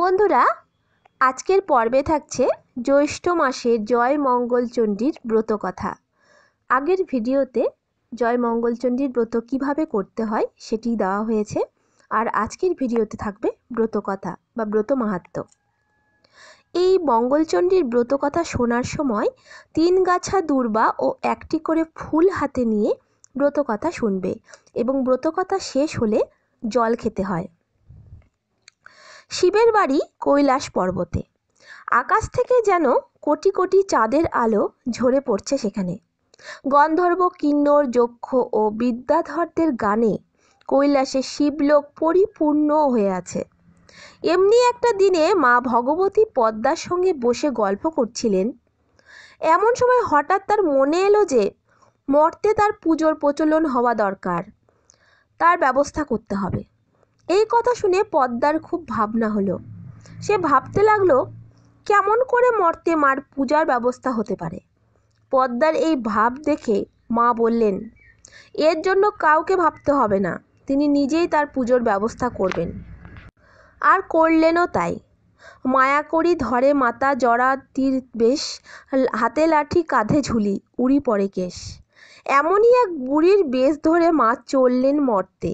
বন্ধুরা আজকের পর্বে থাকছে জ্যৈষ্ঠ মাসে জয় মঙ্গলচণ্ডীর ব্রত কথা আগের ভিডিওতে জয় মঙ্গলচণ্ডীর ব্রত কিভাবে করতে হয় সেটি দেওয়া হয়েছে আর আজকের ভিডিওতে থাকবে ব্রত কথা বা ব্রত মাহাত্ম এই মঙ্গলচণ্ডীর ব্রত কথা শোনার সময় তিন গাছা দূর্বা ও একটি করে ফুল হাতে নিয়ে ব্রতকথা শুনবে এবং ব্রতকথা শেষ হলে জল খেতে হয় শিবের বাড়ি কৈলাস পর্বতে আকাশ থেকে যেন কোটি কোটি চাঁদের আলো ঝরে পড়ছে সেখানে গন্ধর্ব কিন্নর যক্ষ ও বিদ্যাধরদের গানে কৈলাসে শিবলোক পরিপূর্ণ হয়ে আছে এমনি একটা দিনে মা ভগবতী পদ্মার সঙ্গে বসে গল্প করছিলেন এমন সময় হঠাৎ তার মনে এলো যে মর্তে তার পুজোর প্রচলন হওয়া দরকার তার ব্যবস্থা করতে হবে এই কথা শুনে পদ্মার খুব ভাবনা হলো সে ভাবতে লাগলো কেমন করে মর্তে মার পূজার ব্যবস্থা হতে পারে পদ্মার এই ভাব দেখে মা বললেন এর জন্য কাউকে ভাবতে হবে না তিনি নিজেই তার পুজোর ব্যবস্থা করবেন আর করলেনও তাই মায়া করি ধরে মাতা জড়া তীর বেশ হাতে লাঠি কাঁধে ঝুলি উড়ি পড়ে কেশ এমনই এক বুড়ির বেশ ধরে মা চললেন মর্তে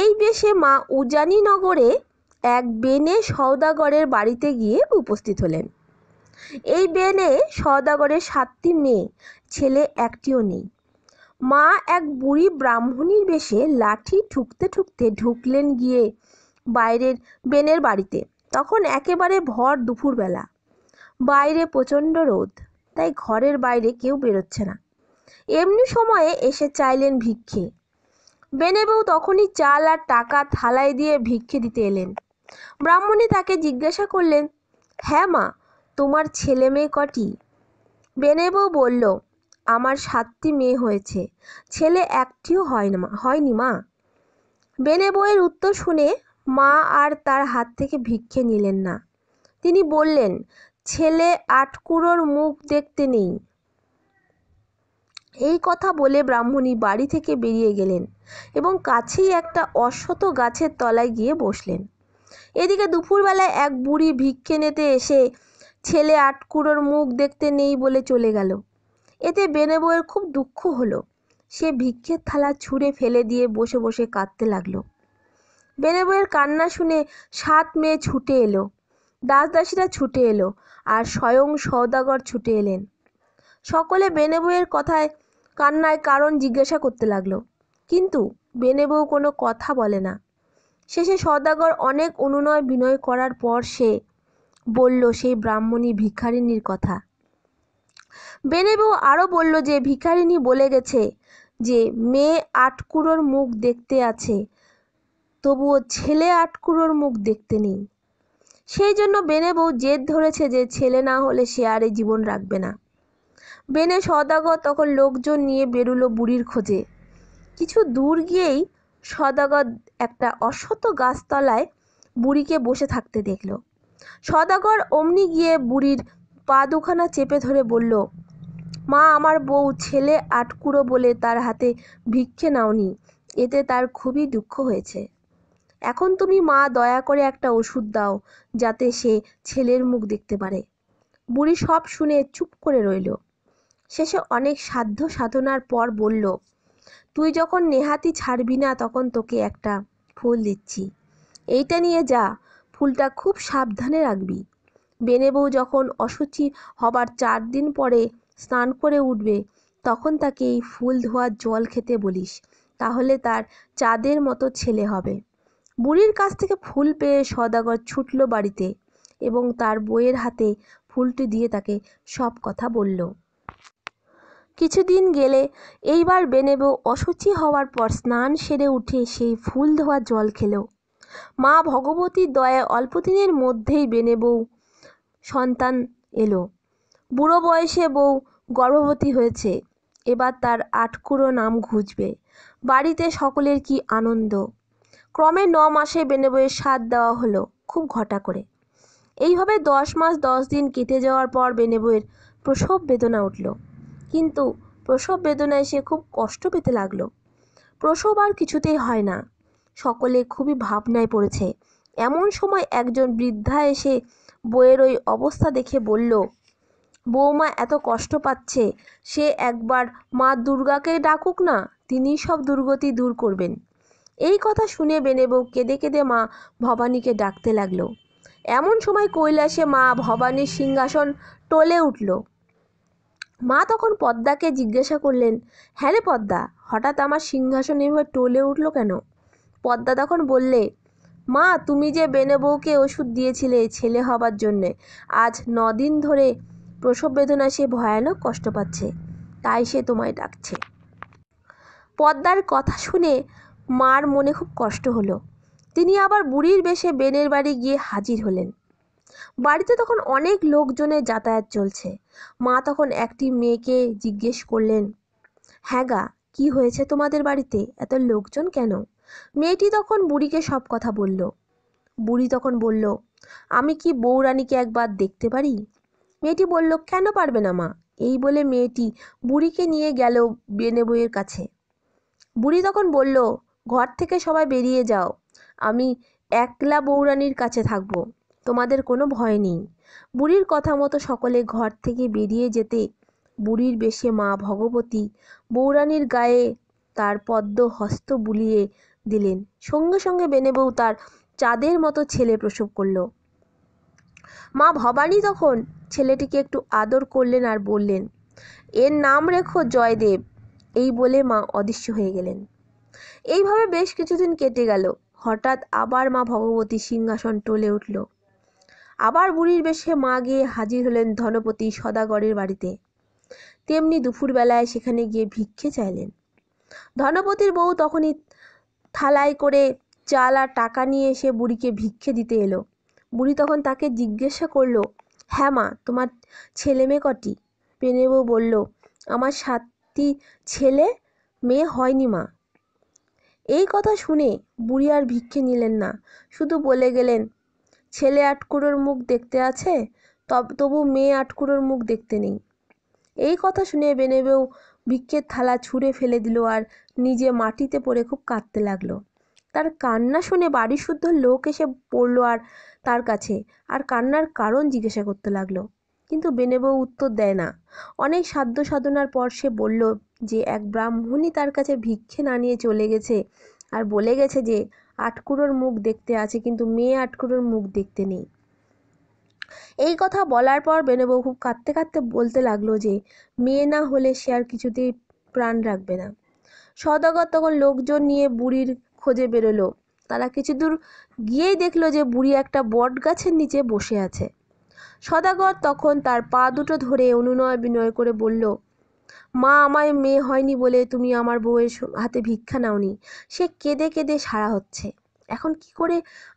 এই বেশে মা নগরে এক বেনে সৌদাগরের বাড়িতে গিয়ে উপস্থিত হলেন এই বেনে সৌদাগরের সাতটি মেয়ে ছেলে একটিও নেই মা এক বুড়ি ব্রাহ্মণীর বেশে লাঠি ঠুকতে ঠুকতে ঢুকলেন গিয়ে বাইরের বেনের বাড়িতে তখন একেবারে ভর দুপুরবেলা বাইরে প্রচণ্ড রোদ তাই ঘরের বাইরে কেউ বেরোচ্ছে না এমনি সময়ে এসে চাইলেন ভিক্ষে বেনেবউ তখনই চাল আর টাকা থালায় দিয়ে ভিক্ষে দিতে এলেন ব্রাহ্মণী তাকে জিজ্ঞাসা করলেন হ্যাঁ মা তোমার ছেলে মেয়ে কটি বেনেবউ বলল আমার সাতটি মেয়ে হয়েছে ছেলে একটিও হয় না হয়নি মা বেনে উত্তর শুনে মা আর তার হাত থেকে ভিক্ষে নিলেন না তিনি বললেন ছেলে আটকুড়োর মুখ দেখতে নেই এই কথা বলে ব্রাহ্মণী বাড়ি থেকে বেরিয়ে গেলেন এবং কাছেই একটা অশ্বত গাছের তলায় গিয়ে বসলেন এদিকে দুপুরবেলায় এক বুড়ি ভিক্ষে নেতে এসে ছেলে আটকুড়োর মুখ দেখতে নেই বলে চলে গেল এতে বেনে বউয়ের খুব দুঃখ হলো সে ভিক্ষের থালা ছুঁড়ে ফেলে দিয়ে বসে বসে কাঁদতে লাগলো বেনে বউয়ের কান্না শুনে সাত মেয়ে ছুটে এলো দাসদাসীরা ছুটে এলো আর স্বয়ং সৌদাগর ছুটে এলেন সকলে বেনে বউয়ের কথায় কান্নায় কারণ জিজ্ঞাসা করতে লাগল কিন্তু বেনে বউ কোনো কথা বলে না শেষে সদাগর অনেক অনুনয় বিনয় করার পর সে বলল সেই ব্রাহ্মণী ভিখারিনীর কথা বেনে বউ আরও বলল যে ভিখারিনী বলে গেছে যে মেয়ে আটকুড়োর মুখ দেখতে আছে তবুও ছেলে আটকুড়োর মুখ দেখতে নেই সেই জন্য বেনে বউ জেদ ধরেছে যে ছেলে না হলে সে আর এই জীবন রাখবে না বেনে সদাগর তখন লোকজন নিয়ে বেরুলো বুড়ির খোঁজে কিছু দূর গিয়েই সদাগর একটা অশত গাছতলায় বুড়িকে বসে থাকতে দেখল সদাগর অমনি গিয়ে বুড়ির পা দুখানা চেপে ধরে বলল মা আমার বউ ছেলে আটকুড়ো বলে তার হাতে ভিক্ষে নাওনি এতে তার খুবই দুঃখ হয়েছে এখন তুমি মা দয়া করে একটা ওষুধ দাও যাতে সে ছেলের মুখ দেখতে পারে বুড়ি সব শুনে চুপ করে রইল শেষে অনেক সাধ্য সাধনার পর বলল তুই যখন নেহাতি ছাড়বি না তখন তোকে একটা ফুল দিচ্ছি এইটা নিয়ে যা ফুলটা খুব সাবধানে রাখবি বেনেবউ যখন অসুচি হবার চার দিন পরে স্নান করে উঠবে তখন তাকে এই ফুল ধোয়ার জল খেতে বলিস তাহলে তার চাঁদের মতো ছেলে হবে বুড়ির কাছ থেকে ফুল পেয়ে সদাগর ছুটল বাড়িতে এবং তার বইয়ের হাতে ফুলটি দিয়ে তাকে সব কথা বলল কিছুদিন গেলে এইবার বেনেব অশুচি হওয়ার পর স্নান সেরে উঠে সেই ফুল ধোয়া জল খেলো মা ভগবতীর দয়ায় অল্পদিনের মধ্যেই বেনে বউ সন্তান এলো বুড়ো বয়সে বউ গর্ভবতী হয়েছে এবার তার আটকুড়ো নাম ঘুজবে বাড়িতে সকলের কি আনন্দ ক্রমে ন মাসে বেনে বউয়ের স্বাদ দেওয়া হলো খুব ঘটা করে এইভাবে দশ মাস দশ দিন কেটে যাওয়ার পর বেনে বউয়ের প্রসব বেদনা উঠল কিন্তু প্রসব বেদনায় সে খুব কষ্ট পেতে লাগলো প্রসব আর কিছুতেই হয় না সকলে খুবই ভাবনায় পড়েছে এমন সময় একজন বৃদ্ধা এসে বইয়ের ওই অবস্থা দেখে বলল বৌমা এত কষ্ট পাচ্ছে সে একবার মা দুর্গাকে ডাকুক না তিনি সব দুর্গতি দূর করবেন এই কথা শুনে বেনেবউ কেঁদে কেঁদে মা ভবানীকে ডাকতে লাগলো এমন সময় কৈলাসে মা ভবানীর সিংহাসন টলে উঠল মা তখন পদ্মাকে জিজ্ঞাসা করলেন হ্যাঁ রে পদ্মা হঠাৎ আমার সিংহাসন এভাবে টলে উঠল কেন পদ্মা তখন বললে মা তুমি যে বেনে বউকে ওষুধ দিয়েছিলে ছেলে হবার জন্যে আজ নদিন ধরে প্রসব বেদনা সে ভয়ানক কষ্ট পাচ্ছে তাই সে তোমায় ডাকছে পদ্মার কথা শুনে মার মনে খুব কষ্ট হলো তিনি আবার বুড়ির বেশে বেনের বাড়ি গিয়ে হাজির হলেন বাড়িতে তখন অনেক লোকজনের যাতায়াত চলছে মা তখন একটি মেয়েকে জিজ্ঞেস করলেন হ্যাঁ গা কী হয়েছে তোমাদের বাড়িতে এত লোকজন কেন মেয়েটি তখন বুড়িকে সব কথা বলল বুড়ি তখন বলল আমি কি বৌরানীকে একবার দেখতে পারি মেয়েটি বলল কেন পারবে না মা এই বলে মেয়েটি বুড়িকে নিয়ে গেল বেনে বইয়ের কাছে বুড়ি তখন বলল ঘর থেকে সবাই বেরিয়ে যাও আমি একলা বৌরানীর কাছে থাকবো তোমাদের কোনো ভয় নেই বুড়ির কথা মতো সকলে ঘর থেকে বেরিয়ে যেতে বুড়ির বেশে মা ভগবতী বৌরানীর গায়ে তার পদ্ম হস্ত বুলিয়ে দিলেন সঙ্গে সঙ্গে বেনেবউ তার চাঁদের মতো ছেলে প্রসব করল মা ভবানী তখন ছেলেটিকে একটু আদর করলেন আর বললেন এর নাম রেখো জয়দেব এই বলে মা অদৃশ্য হয়ে গেলেন এইভাবে বেশ কিছুদিন কেটে গেল হঠাৎ আবার মা ভগবতী সিংহাসন টলে উঠল আবার বুড়ির বেশে মা গিয়ে হাজির হলেন ধনপতি সদাগরের বাড়িতে তেমনি দুপুরবেলায় সেখানে গিয়ে ভিক্ষে চাইলেন ধনপতির বউ তখনই থালায় করে চাল আর টাকা নিয়ে এসে বুড়িকে ভিক্ষে দিতে এলো বুড়ি তখন তাকে জিজ্ঞাসা করলো হ্যাঁ মা তোমার ছেলে মেয়ে কটি পেনে বউ বলল আমার সাতটি ছেলে মেয়ে হয়নি মা এই কথা শুনে বুড়ি আর ভিক্ষে নিলেন না শুধু বলে গেলেন ছেলে আটকুড়োর মুখ দেখতে আছে তব তবু মেয়ে আটকুড়োর মুখ দেখতে নেই এই কথা শুনে বেনে বউ ভিক্ষের থালা ছুঁড়ে ফেলে দিল আর নিজে মাটিতে পড়ে খুব কাঁদতে লাগলো তার কান্না শুনে বাড়ি শুদ্ধ লোক এসে পড়লো আর তার কাছে আর কান্নার কারণ জিজ্ঞাসা করতে লাগলো কিন্তু বেনেবউ উত্তর দেয় না অনেক সাধ্য সাধনার পর সে বলল যে এক ব্রাহ্মণী তার কাছে ভিক্ষে না নিয়ে চলে গেছে আর বলে গেছে যে আটকুড়োর মুখ দেখতে আছে কিন্তু মেয়ে আটকুরোর মুখ দেখতে নেই এই কথা বলার পর বেনবউ খুব কাঁদতে কাঁদতে বলতে লাগলো যে মেয়ে না হলে সে আর কিছুতেই প্রাণ রাখবে না সদাগর তখন লোকজন নিয়ে বুড়ির খোঁজে বেরোলো তারা কিছু দূর গিয়েই দেখলো যে বুড়ি একটা বট গাছের নিচে বসে আছে সদাগর তখন তার পা দুটো ধরে অনুনয় বিনয় করে বলল মা আমায় মেয়ে হয়নি বলে তুমি আমার বউয়ের হাতে ভিক্ষা নাওনি সে কেঁদে কেঁদে সারা হচ্ছে এখন কি করে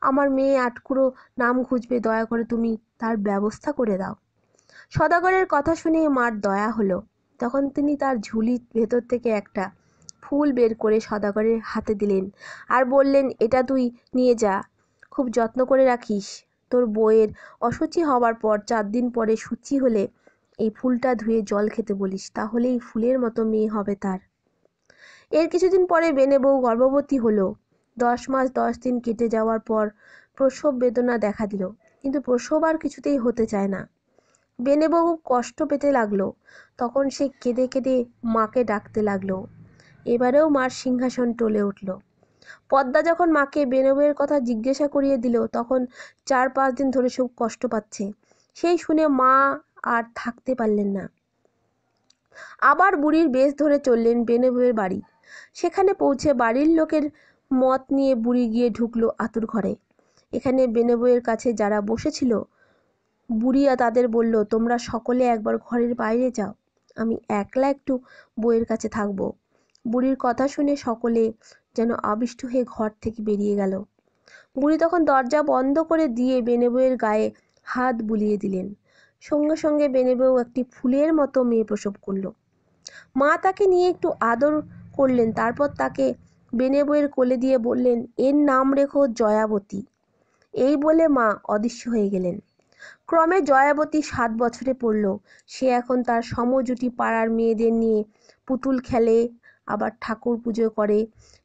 আমার মেয়ে আটকুড়ো নাম খুঁজবে দয়া করে তুমি তার ব্যবস্থা করে দাও সদাগরের কথা শুনে মার দয়া হলো তখন তিনি তার ঝুলির ভেতর থেকে একটা ফুল বের করে সদাগরের হাতে দিলেন আর বললেন এটা তুই নিয়ে যা খুব যত্ন করে রাখিস তোর বইয়ের অসুচি হওয়ার পর চার দিন পরে সূচি হলে এই ফুলটা ধুয়ে জল খেতে বলিস তাহলেই ফুলের মতো মেয়ে হবে তার এর কিছুদিন পরে বেনে বউ গর্ভবতী হলো দশ মাস দশ দিন কেটে যাওয়ার পর প্রসব বেদনা দেখা দিল কিন্তু প্রসব আর কিছুতেই হতে চায় না বেনে বউ কষ্ট পেতে লাগলো তখন সে কেঁদে কেঁদে মাকে ডাকতে লাগলো এবারেও মার সিংহাসন টলে উঠল পদ্মা যখন মাকে বেনবের কথা জিজ্ঞাসা করিয়ে দিল তখন চার পাঁচ দিন ধরে সব কষ্ট পাচ্ছে সেই শুনে মা আর থাকতে পারলেন না আবার বুড়ির বেশ ধরে চললেন বেনবুয়ের বাড়ি সেখানে পৌঁছে বাড়ির লোকের মত নিয়ে বুড়ি গিয়ে ঢুকলো আতুর ঘরে এখানে বেনবুয়ের কাছে যারা বসেছিল বুড়িয়া তাদের বলল তোমরা সকলে একবার ঘরের বাইরে যাও আমি একলা একটু বইয়ের কাছে থাকব বুড়ির কথা শুনে সকলে যেন আবিষ্ট হয়ে ঘর থেকে বেরিয়ে গেল বুড়ি তখন দরজা বন্ধ করে দিয়ে বেনে গায়ে হাত বুলিয়ে দিলেন সঙ্গে সঙ্গে বেনেবেও একটি ফুলের মতো মেয়ে প্রসব করল মা তাকে নিয়ে একটু আদর করলেন তারপর তাকে বেনেবইয়ের কোলে দিয়ে বললেন এর নাম রেখো জয়াবতী এই বলে মা অদৃশ্য হয়ে গেলেন ক্রমে জয়াবতী সাত বছরে পড়ল সে এখন তার সমজুটি পাড়ার মেয়েদের নিয়ে পুতুল খেলে আবার ঠাকুর পুজো করে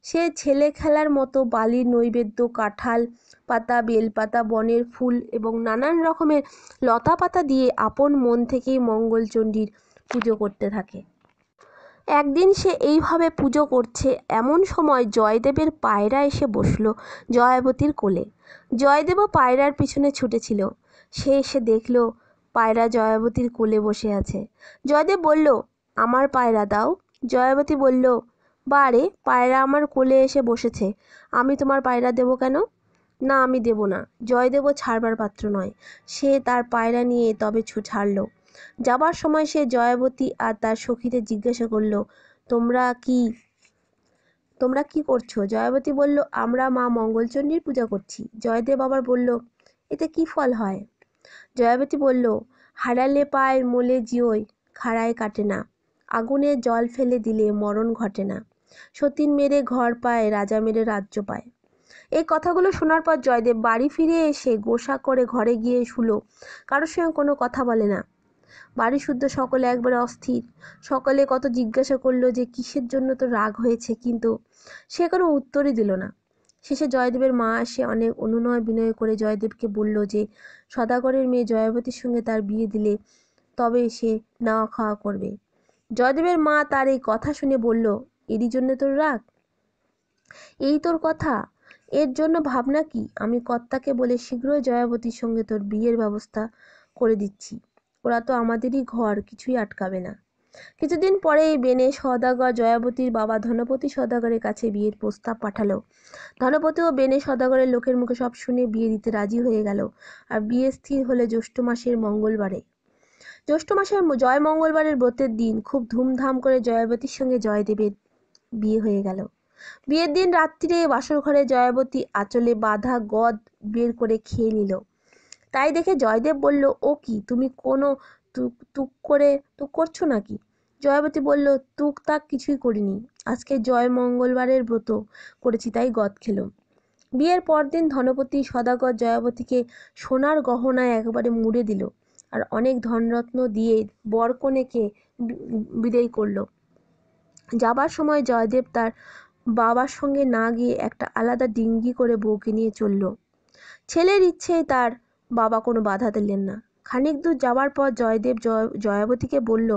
সে ছেলে খেলার মতো বালির নৈবেদ্য কাঁঠাল পাতা বেলপাতা বনের ফুল এবং নানান রকমের লতা পাতা দিয়ে আপন মন থেকেই মঙ্গলচণ্ডীর পুজো করতে থাকে একদিন সে এইভাবে পুজো করছে এমন সময় জয়দেবের পায়রা এসে বসল জয়াবতীর কোলে জয়দেবও পায়রার পিছনে ছুটেছিল সে এসে দেখল পায়রা জয়াবতীর কোলে বসে আছে জয়দেব বলল আমার পায়রা দাও জয়াবতী বলল বারে পায়রা আমার কোলে এসে বসেছে আমি তোমার পায়রা দেবো কেন না আমি দেব না জয়দেবও ছাড়বার পাত্র নয় সে তার পায়রা নিয়ে তবে ছাড়ল যাবার সময় সে জয়াবতী আর তার সখীদের জিজ্ঞাসা করলো তোমরা কি তোমরা কি করছো জয়াবতী বলল আমরা মা মঙ্গলচণ্ডীর পূজা করছি জয়দেব আবার বলল এতে কি ফল হয় জয়াবতী বলল হারালে পায় মোলে জিওয় খাড়ায় কাটে না আগুনে জল ফেলে দিলে মরণ ঘটে না সতীন মেরে ঘর পায় রাজা মেরে রাজ্য পায় এই কথাগুলো শোনার পর জয়দেব বাড়ি ফিরে এসে গোসা করে ঘরে গিয়ে শুলো কারোর সঙ্গে কোনো কথা বলে না বাড়ি শুদ্ধ সকলে একবারে অস্থির সকলে কত জিজ্ঞাসা করলো যে কিসের জন্য তো রাগ হয়েছে কিন্তু সে কোনো উত্তরই দিল না শেষে জয়দেবের মা এসে অনেক অনুনয় বিনয় করে জয়দেবকে বলল যে সদাগরের মেয়ে জয়াবতীর সঙ্গে তার বিয়ে দিলে তবে সে নাওয়া খাওয়া করবে জয়দেবের মা তার এই কথা শুনে বলল এরই জন্য তোর রাগ এই তোর কথা এর জন্য ভাবনা কি আমি কর্তাকে বলে শীঘ্রই জয়াবতীর সঙ্গে তোর বিয়ের ব্যবস্থা করে দিচ্ছি ওরা তো আমাদেরই ঘর কিছুই আটকাবে না কিছুদিন পরেই বেনে সদাগর জয়াবতীর বাবা ধনপতি সদাগরের কাছে বিয়ের প্রস্তাব পাঠালো ধনপতি ও বেনে সদাগরের লোকের মুখে সব শুনে বিয়ে দিতে রাজি হয়ে গেল আর বিয়ে স্থির হলে জ্যৈষ্ঠ মাসের মঙ্গলবারে জ্যৈষ্ঠ মাসের জয় মঙ্গলবারের ব্রতের দিন খুব ধুমধাম করে জয়াবতীর সঙ্গে জয়দেবের বিয়ে হয়ে গেল বিয়ের দিন রাত্রিরে বাসর ঘরে জয়াবতী আঁচলে বাঁধা গদ বের করে খেয়ে নিল তাই দেখে জয়দেব বলল ও কি তুমি কোনো তুক তুক করে তুক করছো নাকি জয়াবতী বলল তুক তাক কিছুই করিনি আজকে জয় মঙ্গলবারের ব্রত করেছি তাই গদ খেল বিয়ের পরদিন ধনপতি সদাগর জয়াবতীকে সোনার গহনায় একবারে মুড়ে দিল আর অনেক ধনরত্ন দিয়ে বরকনেকে বিদায় করল যাবার সময় জয়দেব তার বাবার সঙ্গে না গিয়ে একটা আলাদা ডিঙ্গি করে বউকে নিয়ে চলল ছেলের ইচ্ছেই তার বাবা কোনো বাধা দিলেন না খানিক দূর যাওয়ার পর জয়দেব জয়াবতীকে বলল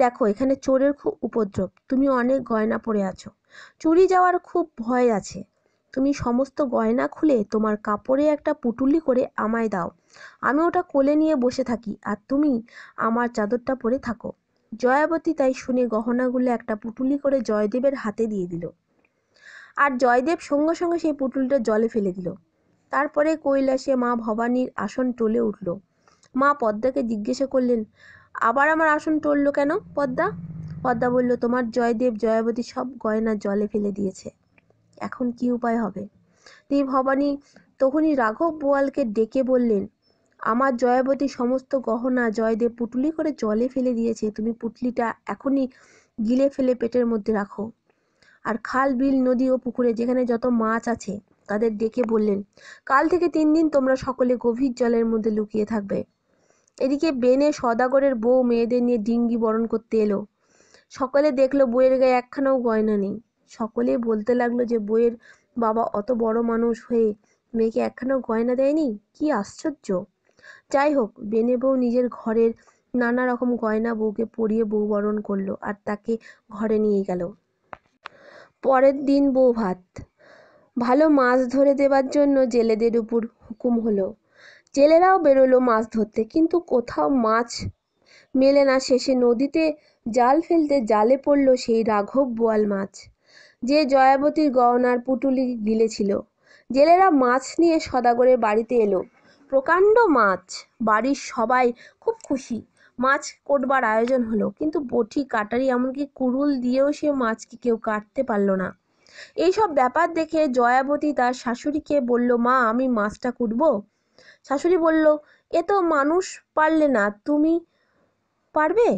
দেখো এখানে চোরের খুব উপদ্রব তুমি অনেক গয়না পরে আছো চুরি যাওয়ার খুব ভয় আছে তুমি সমস্ত গয়না খুলে তোমার কাপড়ে একটা পুটুলি করে আমায় দাও আমি ওটা কোলে নিয়ে বসে থাকি আর তুমি আমার চাদরটা পরে থাকো জয়াবতী তাই শুনে গহনাগুলো একটা পুটুলি করে জয়দেবের হাতে দিয়ে দিল আর জয়দেব সঙ্গে সঙ্গে সেই পুটুলটা জলে ফেলে দিল তারপরে কৈলাসে মা ভবানীর আসন টলে উঠল মা পদ্মাকে জিজ্ঞাসা করলেন আবার আমার আসন টলল কেন পদ্মা পদ্মা বলল তোমার জয়দেব জয়াবতী সব গয়না জলে ফেলে দিয়েছে এখন কি উপায় হবে তিনি ভবানী তখনই রাঘব বোয়ালকে ডেকে বললেন আমার জয়াবতী সমস্ত গহনা জয়দেব পুটুলি করে জলে ফেলে দিয়েছে তুমি পুটলিটা এখনই গিলে ফেলে পেটের মধ্যে রাখো আর খাল বিল নদী ও পুকুরে যেখানে যত মাছ আছে তাদের ডেকে বললেন কাল থেকে তিন দিন তোমরা সকলে গভীর জলের মধ্যে লুকিয়ে থাকবে এদিকে বেনে সদাগরের বউ মেয়েদের নিয়ে ডিঙ্গি বরণ করতে এলো সকলে দেখলো বইয়ের গায়ে একখানাও গয়না নেই সকলে বলতে লাগলো যে বইয়ের বাবা অত বড় মানুষ হয়ে মেয়েকে একখানাও গয়না দেয়নি কি আশ্চর্য যাই হোক বেনে বউ নিজের ঘরের নানা রকম গয়না বউকে পরিয়ে বউ বরণ করলো আর তাকে ঘরে নিয়ে গেল পরের দিন বউ ভাত ভালো মাছ ধরে দেবার জন্য জেলেদের উপর হুকুম হলো জেলেরাও বেরোলো মাছ ধরতে কিন্তু কোথাও মাছ মেলে না শেষে নদীতে জাল ফেলতে জালে পড়লো সেই রাঘব বোয়াল মাছ যে জয়াবতীর গহনার পুটুলি গিলেছিল জেলেরা মাছ নিয়ে সদাগরের বাড়িতে এলো প্রকাণ্ড মাছ বাড়ির সবাই খুব খুশি মাছ কোটবার আয়োজন হলো কিন্তু বটি কাটারি এমনকি কুরুল দিয়েও সে মাছকে কেউ কাটতে পারলো না এইসব ব্যাপার দেখে জয়াবতী তার শাশুড়িকে বলল মা আমি মাছটা কুটবো শাশুড়ি বলল এ তো মানুষ পারলে না তুমি পারবে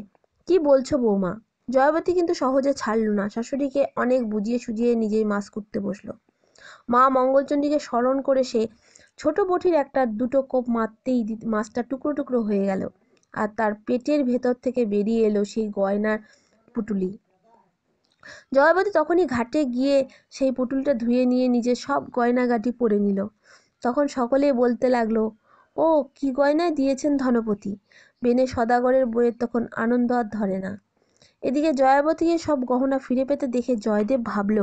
কি বলছো বৌমা জয়াবতী কিন্তু সহজে ছাড়ল না শাশুড়িকে অনেক বুঝিয়ে সুজিয়ে নিজেই মাছ কুটতে বসলো মা মঙ্গলচণ্ডীকে স্মরণ করে সে ছোট বটির একটা দুটো কোপ মারতেই মাছটা টুকরো টুকরো হয়ে গেল আর তার পেটের ভেতর থেকে বেরিয়ে এলো সেই গয়নার পুটুলি জয়াবতী তখনই ঘাটে গিয়ে সেই পুটুলটা ধুয়ে নিয়ে নিজের সব গয়নাগাটি পরে নিল তখন সকলে বলতে লাগলো ও কি গয়নায় দিয়েছেন ধনপতি বেনে সদাগরের বইয়ের তখন আনন্দ আর ধরে না এদিকে জয়াবতীকে সব গহনা ফিরে পেতে দেখে জয়দেব ভাবল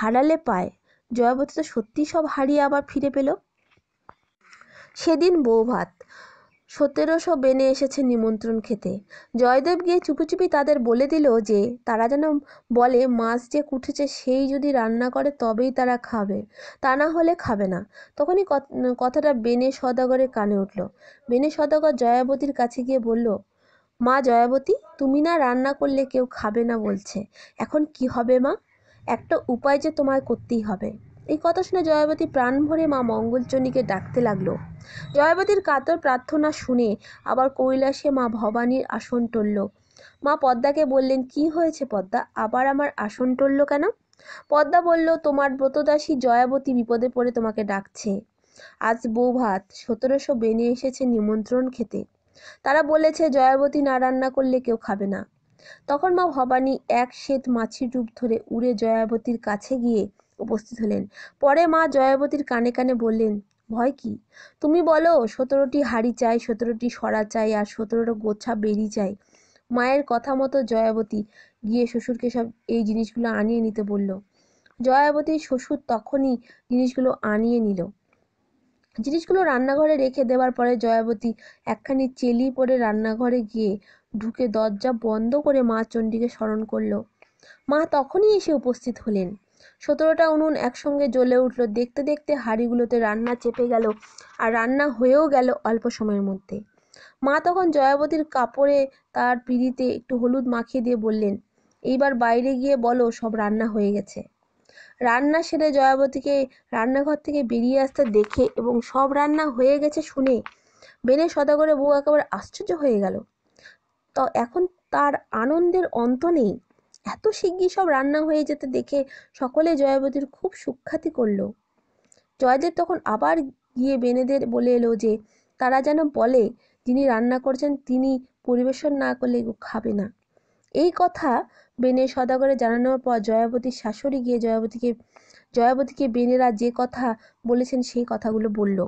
হারালে পায় জয়াবতী তো সত্যি সব হারিয়ে আবার ফিরে পেল সেদিন বউ ভাত সতেরোশো বেনে এসেছে নিমন্ত্রণ খেতে জয়দেব গিয়ে চুপিচুপি তাদের বলে দিল যে তারা যেন বলে মাছ যে কুঠেছে সেই যদি রান্না করে তবেই তারা খাবে তা না হলে খাবে না তখনই কথাটা বেনে সদাগরের কানে উঠল বেনে সদাগর জয়াবতীর কাছে গিয়ে বলল মা জয়াবতী তুমি না রান্না করলে কেউ খাবে না বলছে এখন কি হবে মা একটা উপায় যে তোমায় করতেই হবে এই কথা শুনে জয়াবতী প্রাণ ভরে মা মঙ্গলচণ্ডীকে ডাকতে লাগলো জয়াবতীর কাতর প্রার্থনা শুনে আবার কৈলাসে মা ভবানীর আসন টলল মা পদ্মাকে বললেন কি হয়েছে পদ্মা আবার আমার আসন টলল কেন পদ্মা বলল তোমার ব্রতদাসী জয়াবতী বিপদে পড়ে তোমাকে ডাকছে আজ ভাত সতেরোশো বেনে এসেছে নিমন্ত্রণ খেতে তারা বলেছে জয়াবতী না রান্না করলে কেউ খাবে না তখন মা ভবানী এক শ্বেত মাছির রূপ ধরে উড়ে জয়াবতীর কাছে গিয়ে উপস্থিত হলেন পরে মা জয়াবতীর কানে কানে বললেন ভয় কি তুমি বলো সতেরোটি হাড়ি চাই সতেরোটি সরা চাই আর সতেরোটি গোছা বেরি চাই মায়ের কথা মতো জয়াবতী গিয়ে শ্বশুরকে সব এই জিনিসগুলো আনিয়ে নিতে বলল জয়াবতীর শ্বশুর তখনই জিনিসগুলো আনিয়ে নিল জিনিসগুলো রান্নাঘরে রেখে দেওয়ার পরে জয়াবতী একখানি চেলি পরে রান্নাঘরে গিয়ে ঢুকে দরজা বন্ধ করে মা চণ্ডীকে স্মরণ করল মা তখনই এসে উপস্থিত হলেন সতেরোটা উনুন একসঙ্গে জ্বলে উঠল দেখতে দেখতে হাঁড়িগুলোতে রান্না চেপে গেল আর রান্না হয়েও গেল অল্প সময়ের মধ্যে মা তখন জয়াবতীর কাপড়ে তার পিড়িতে একটু হলুদ মাখিয়ে দিয়ে বললেন এইবার বাইরে গিয়ে বলো সব রান্না হয়ে গেছে রান্না সেরে জয়াবতীকে রান্নাঘর থেকে বেরিয়ে আসতে দেখে এবং সব রান্না হয়ে গেছে শুনে বেনে সদাগরে বউ একেবারে আশ্চর্য হয়ে গেল তো এখন তার আনন্দের অন্ত নেই এত শিগগির সব রান্না হয়ে যেতে দেখে সকলে জয়াবতীর খুব সুখ্যাতি করল জয়দেব তখন আবার গিয়ে বেনেদের বলে এলো যে তারা যেন বলে যিনি রান্না করছেন তিনি পরিবেশন না করলে খাবে না এই কথা বেনে সদাগরে জানানোর পর জয়াবতীর শাশুড়ি গিয়ে জয়াবতীকে জয়াবতীকে বেনেরা যে কথা বলেছেন সেই কথাগুলো বলল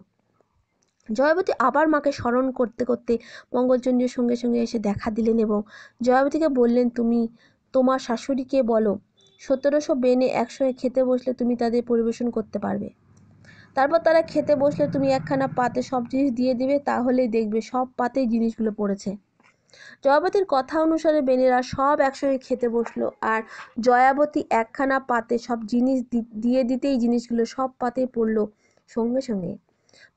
জয়াবতী আবার মাকে স্মরণ করতে করতে মঙ্গলচন্দ্রের সঙ্গে সঙ্গে এসে দেখা দিলেন এবং জয়াবতীকে বললেন তুমি তোমার শাশুড়িকে বলো সতেরোশো বেনে একসঙ্গে খেতে বসলে তুমি তাদের পরিবেশন করতে পারবে তারপর তারা খেতে বসলে তুমি একখানা পাতে সব জিনিস দিয়ে দিবে তাহলেই দেখবে সব পাতেই জিনিসগুলো পড়েছে জয়াবতীর কথা অনুসারে বেনেরা সব একসঙ্গে খেতে বসলো আর জয়াবতী একখানা পাতে সব জিনিস দিয়ে দিতেই জিনিসগুলো সব পাতে পড়লো সঙ্গে সঙ্গে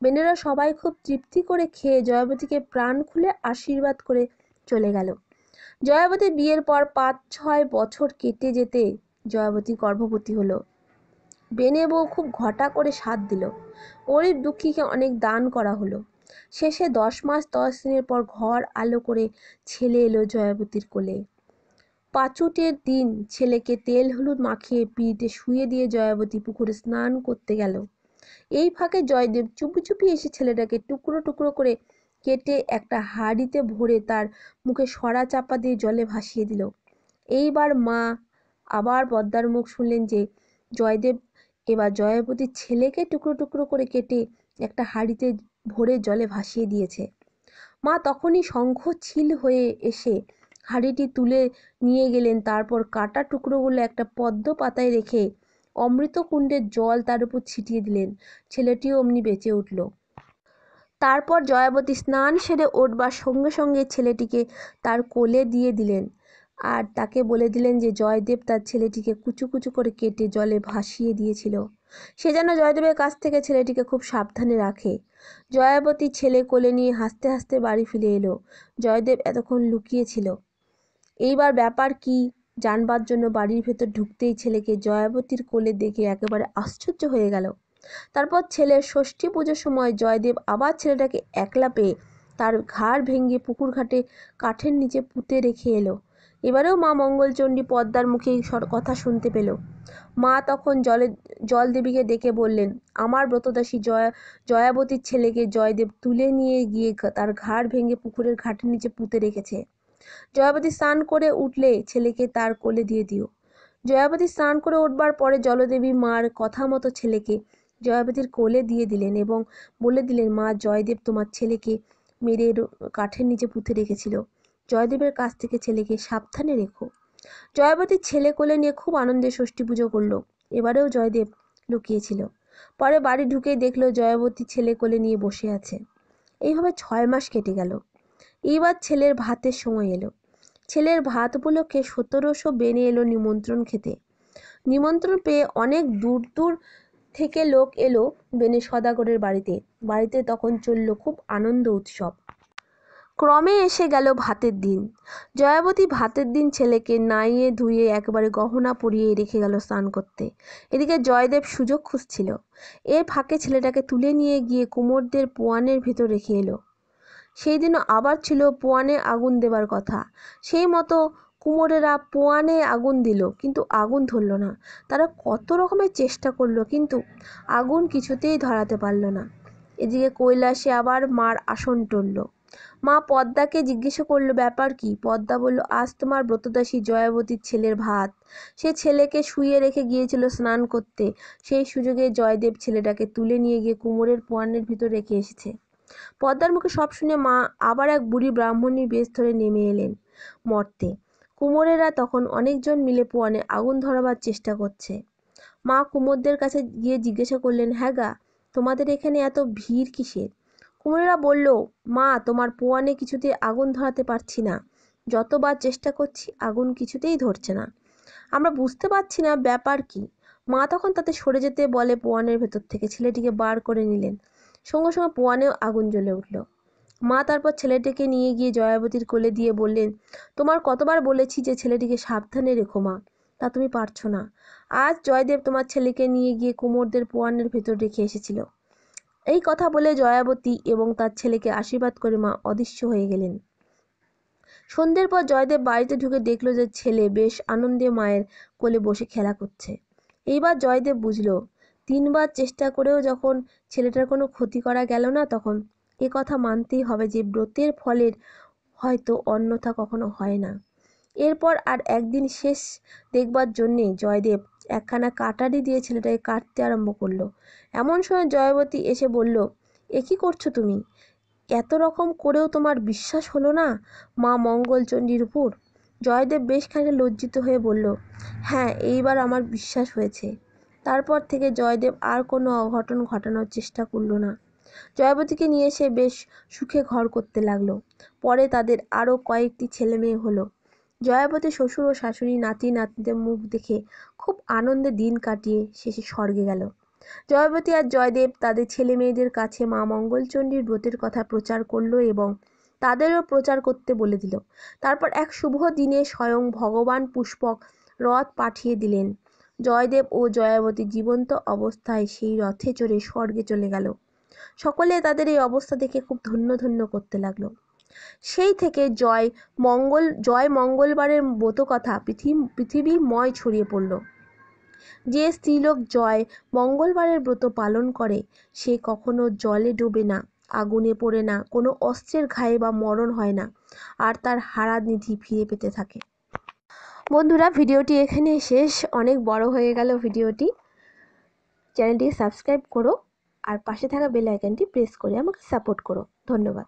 বেনেরা সবাই খুব তৃপ্তি করে খেয়ে জয়াবতীকে প্রাণ খুলে আশীর্বাদ করে চলে গেল জয়াবতীর বিয়ের পর পাঁচ ছয় বছর কেটে যেতে জয়াবতী গর্ভবতী হলো বেনে বউ খুব ঘটা করে সাথ দিল গরিব দুঃখীকে অনেক দান করা হলো শেষে দশ মাস দশ দিনের পর ঘর আলো করে ছেলে এলো জয়াবতীর কোলে পাঁচুটের দিন ছেলেকে তেল হলুদ মাখিয়ে পিড়িতে শুয়ে দিয়ে জয়াবতী পুকুরে স্নান করতে গেল এই ফাঁকে জয়দেব চুপি চুপি এসে ছেলেটাকে টুকরো টুকরো করে কেটে একটা হাঁড়িতে ভরে তার মুখে সরা চাপা দিয়ে জলে ভাসিয়ে দিল এইবার মা আবার পদ্মার মুখ শুনলেন যে জয়দেব এবার জয়পতির ছেলেকে টুকরো টুকরো করে কেটে একটা হাঁড়িতে ভরে জলে ভাসিয়ে দিয়েছে মা তখনই শঙ্খ ছিল হয়ে এসে হাঁড়িটি তুলে নিয়ে গেলেন তারপর কাটা টুকরোগুলো একটা পদ্ম পাতায় রেখে অমৃতকুণ্ডের জল তার উপর ছিটিয়ে দিলেন ছেলেটিও অমনি বেঁচে উঠল তারপর জয়াবতী স্নান সেরে ওঠবার সঙ্গে সঙ্গে ছেলেটিকে তার কোলে দিয়ে দিলেন আর তাকে বলে দিলেন যে জয়দেব তার ছেলেটিকে কুচু কুচু করে কেটে জলে ভাসিয়ে দিয়েছিল সে যেন জয়দেবের কাছ থেকে ছেলেটিকে খুব সাবধানে রাখে জয়াবতী ছেলে কোলে নিয়ে হাসতে হাসতে বাড়ি ফিরে এলো জয়দেব এতক্ষণ লুকিয়েছিল এইবার ব্যাপার কি জানবার জন্য বাড়ির ভেতর ঢুকতেই ছেলেকে জয়াবতীর কোলে দেখে একেবারে আশ্চর্য হয়ে গেল তারপর ছেলের ষষ্ঠী পুজোর সময় জয়দেব আবার ছেলেটাকে একলা পেয়ে তার ঘাড় ভেঙে পুকুর ঘাটে কাঠের নিচে পুঁতে রেখে এলো এবারেও মা মঙ্গলচণ্ডী পদ্মার মুখে কথা শুনতে পেল মা তখন জলে জলদেবীকে ডেকে বললেন আমার ব্রতদাসী জয়া জয়াবতীর ছেলেকে জয়দেব তুলে নিয়ে গিয়ে তার ঘাড় ভেঙে পুকুরের ঘাটের নিচে পুঁতে রেখেছে জয়াবতী স্নান করে উঠলে ছেলেকে তার কোলে দিয়ে দিও জয়াবতী স্নান করে উঠবার পরে জলদেবী মার কথা মতো ছেলেকে জয়াবতীর কোলে দিয়ে দিলেন এবং বলে দিলেন মা জয়দেব তোমার ছেলেকে মেরে কাঠের নিচে পুঁতে রেখেছিল জয়দেবের কাছ থেকে ছেলেকে সাবধানে রেখো জয়াবতীর ছেলে কোলে নিয়ে খুব আনন্দে ষষ্ঠী পুজো করলো এবারেও জয়দেব লুকিয়েছিল পরে বাড়ি ঢুকে দেখলো জয়াবতী ছেলে কোলে নিয়ে বসে আছে এইভাবে ছয় মাস কেটে গেল এইবার ছেলের ভাতের সময় এলো ছেলের ভাত উপলক্ষে সতেরোশো বেনে এলো নিমন্ত্রণ খেতে নিমন্ত্রণ পেয়ে অনেক দূর দূর থেকে লোক এলো বেনে সদাগরের বাড়িতে বাড়িতে তখন চলল খুব আনন্দ উৎসব ক্রমে এসে গেল ভাতের দিন জয়াবতী ভাতের দিন ছেলেকে নাইয়ে ধুয়ে একবারে গহনা পরিয়ে রেখে গেল স্নান করতে এদিকে জয়দেব সুযোগ খুঁজছিল এ ফাঁকে ছেলেটাকে তুলে নিয়ে গিয়ে কুমোরদের পোয়ানের ভেতর রেখে এলো সেই দিনও আবার ছিল পোয়ানে আগুন দেবার কথা সেই মতো কুমোরেরা পোয়ানে আগুন দিল কিন্তু আগুন ধরল না তারা কত রকমের চেষ্টা করলো কিন্তু আগুন কিছুতেই ধরাতে পারল না এদিকে কৈলাসে আবার মার আসন টলল মা পদ্মাকে জিজ্ঞাসা করলো ব্যাপার কি পদ্মা বলল আজ তোমার ব্রতদাসী জয়াবতীর ছেলের ভাত সে ছেলেকে শুয়ে রেখে গিয়েছিল স্নান করতে সেই সুযোগে জয়দেব ছেলেটাকে তুলে নিয়ে গিয়ে কুমোরের পোয়ানের ভিতর রেখে এসেছে পদ্মার মুখে সব শুনে মা আবার এক বুড়ি ব্রাহ্মণীর বেশ ধরে নেমে এলেন মর্তে কুমোরেরা তখন অনেকজন মিলে পোয়ানে আগুন ধরাবার চেষ্টা করছে মা কুমোরদের কাছে গিয়ে জিজ্ঞাসা করলেন হ্যাঁ গা তোমাদের এখানে এত ভিড় কিসের কুমোরেরা বলল মা তোমার পোয়ানে কিছুতে আগুন ধরাতে পারছি না যতবার চেষ্টা করছি আগুন কিছুতেই ধরছে না আমরা বুঝতে পারছি না ব্যাপার কি মা তখন তাতে সরে যেতে বলে পোয়ানের ভেতর থেকে ছেলেটিকে বার করে নিলেন সঙ্গে সঙ্গে পোয়ানেও আগুন জ্বলে উঠল মা তারপর ছেলেটিকে নিয়ে গিয়ে জয়াবতীর কোলে দিয়ে বললেন তোমার কতবার বলেছি যে ছেলেটিকে সাবধানে রেখো মা তা তুমি পারছো না আজ জয়দেব তোমার ছেলেকে নিয়ে গিয়ে কুমোরদের পোয়ানের ভেতর রেখে এসেছিল এই কথা বলে জয়াবতী এবং তার ছেলেকে আশীর্বাদ করে মা অদৃশ্য হয়ে গেলেন সন্ধ্যের পর জয়দেব বাড়িতে ঢুকে দেখল যে ছেলে বেশ আনন্দে মায়ের কোলে বসে খেলা করছে এইবার জয়দেব বুঝল তিনবার চেষ্টা করেও যখন ছেলেটার কোনো ক্ষতি করা গেল না তখন এ কথা মানতেই হবে যে ব্রতের ফলের হয়তো অন্যথা কখনো হয় না এরপর আর একদিন শেষ দেখবার জন্যে জয়দেব একখানা কাটারি দিয়ে ছেলেটাকে কাটতে আরম্ভ করলো এমন সময় জয়বতী এসে বলল এ কী করছো তুমি এত রকম করেও তোমার বিশ্বাস হলো না মা মঙ্গলচণ্ডীর উপর জয়দেব বেশ খানিকটা লজ্জিত হয়ে বলল হ্যাঁ এইবার আমার বিশ্বাস হয়েছে তারপর থেকে জয়দেব আর কোনো অঘটন ঘটানোর চেষ্টা করল না জয়াবতীকে নিয়ে সে বেশ সুখে ঘর করতে লাগলো পরে তাদের আরও কয়েকটি ছেলে মেয়ে হলো জয়াবতী শ্বশুর ও শাশুড়ি নাতি নাতিদের মুখ দেখে খুব আনন্দে দিন কাটিয়ে শেষে স্বর্গে গেল জয়াবতী আর জয়দেব তাদের ছেলে মেয়েদের কাছে মা মঙ্গলচণ্ডীর ব্রতের কথা প্রচার করলো এবং তাদেরও প্রচার করতে বলে দিল তারপর এক শুভ দিনে স্বয়ং ভগবান পুষ্পক রথ পাঠিয়ে দিলেন জয়দেব ও জয়াবতী জীবন্ত অবস্থায় সেই রথে চড়ে স্বর্গে চলে গেল সকলে তাদের এই অবস্থা দেখে খুব ধন্য ধন্য করতে লাগলো সেই থেকে জয় মঙ্গল জয় মঙ্গলবারের মতো কথা পৃথিবী ময় ছড়িয়ে পড়ল যে স্ত্রীলোক জয় মঙ্গলবারের ব্রত পালন করে সে কখনো জলে ডুবে না আগুনে পড়ে না কোনো অস্ত্রের ঘায়ে বা মরণ হয় না আর তার হারা নিধি ফিরে পেতে থাকে বন্ধুরা ভিডিওটি এখানে শেষ অনেক বড় হয়ে গেল ভিডিওটি চ্যানেলটি সাবস্ক্রাইব করো আর পাশে থাকা বেল আইকনটি প্রেস করে আমাকে সাপোর্ট করো ধন্যবাদ